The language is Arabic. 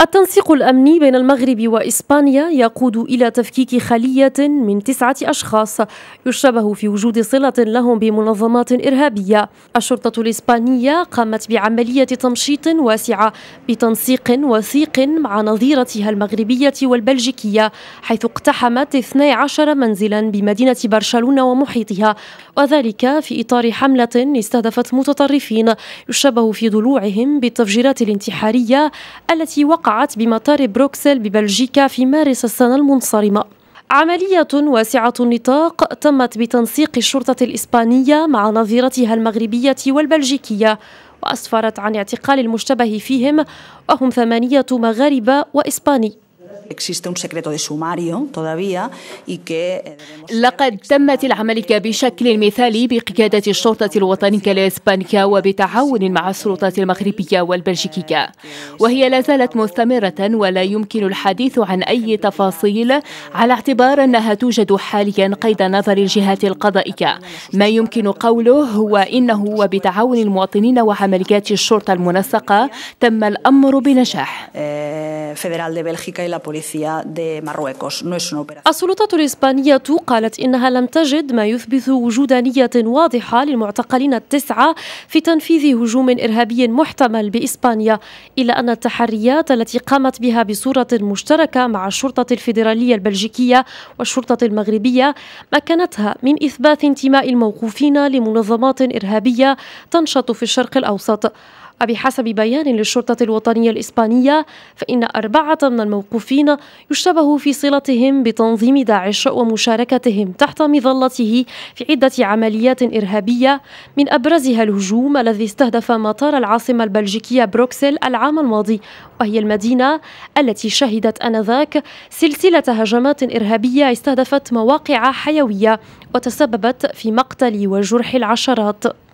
التنسيق الأمني بين المغرب وإسبانيا يقود إلى تفكيك خلية من تسعة أشخاص يشبه في وجود صلة لهم بمنظمات إرهابية الشرطة الإسبانية قامت بعملية تمشيط واسعة بتنسيق وثيق مع نظيرتها المغربية والبلجيكية حيث اقتحمت 12 منزلا بمدينة برشلونة ومحيطها وذلك في إطار حملة استهدفت متطرفين يشبه في ضلوعهم بالتفجيرات الانتحارية التي وقعت وقعت بمطار بروكسل ببلجيكا في مارس السنة المنصرمة عملية واسعة النطاق تمت بتنسيق الشرطة الإسبانية مع نظيرتها المغربية والبلجيكية وأسفرت عن اعتقال المشتبه فيهم وهم ثمانية مغاربة وإسباني existe un secreto de sumario todavía y que eh, لقد تمت العملية بشكل مثالي بقيادة الشرطة الوطنية الإسبانية وبتعاون مع السلطات المغربية والبلجيكية وهي لا زالت مستمرة ولا يمكن الحديث عن أي تفاصيل على اعتبار أنها توجد حاليا قيد نظر الجهات القضائية ما يمكن قوله هو إنه وبتعاون المواطنين وعمليات الشرطة المنسقة تم الأمر بنجاح eh, السلطات الإسبانية قالت إنها لم تجد ما يثبت وجود نية واضحة للمعتقلين التسعة في تنفيذ هجوم إرهابي محتمل بإسبانيا إلا أن التحريات التي قامت بها بصورة مشتركة مع الشرطة الفيدرالية البلجيكية والشرطة المغربية مكنتها من إثبات انتماء الموقوفين لمنظمات إرهابية تنشط في الشرق الأوسط وبحسب بيان للشرطة الوطنية الإسبانية فإن أربعة من الموقوفين يشتبه في صلتهم بتنظيم داعش ومشاركتهم تحت مظلته في عدة عمليات إرهابية من أبرزها الهجوم الذي استهدف مطار العاصمة البلجيكية بروكسل العام الماضي وهي المدينة التي شهدت آنذاك سلسلة هجمات إرهابية استهدفت مواقع حيوية وتسببت في مقتل وجرح العشرات